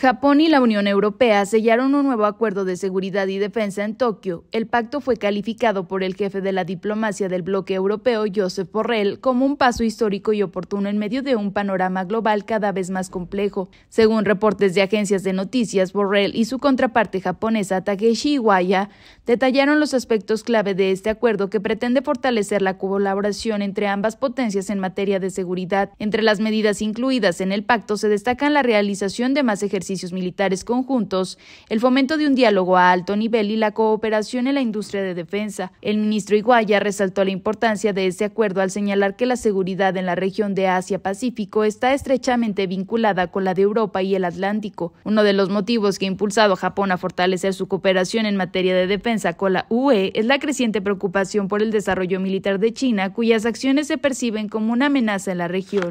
Japón y la Unión Europea sellaron un nuevo acuerdo de seguridad y defensa en Tokio. El pacto fue calificado por el jefe de la diplomacia del bloque europeo, Joseph Borrell, como un paso histórico y oportuno en medio de un panorama global cada vez más complejo. Según reportes de agencias de noticias, Borrell y su contraparte japonesa Takeshi Iwaya detallaron los aspectos clave de este acuerdo que pretende fortalecer la colaboración entre ambas potencias en materia de seguridad. Entre las medidas incluidas en el pacto se destacan la realización de más ejercicios ejercicios militares conjuntos, el fomento de un diálogo a alto nivel y la cooperación en la industria de defensa. El ministro Iguaya resaltó la importancia de este acuerdo al señalar que la seguridad en la región de Asia-Pacífico está estrechamente vinculada con la de Europa y el Atlántico. Uno de los motivos que ha impulsado a Japón a fortalecer su cooperación en materia de defensa con la UE es la creciente preocupación por el desarrollo militar de China, cuyas acciones se perciben como una amenaza en la región.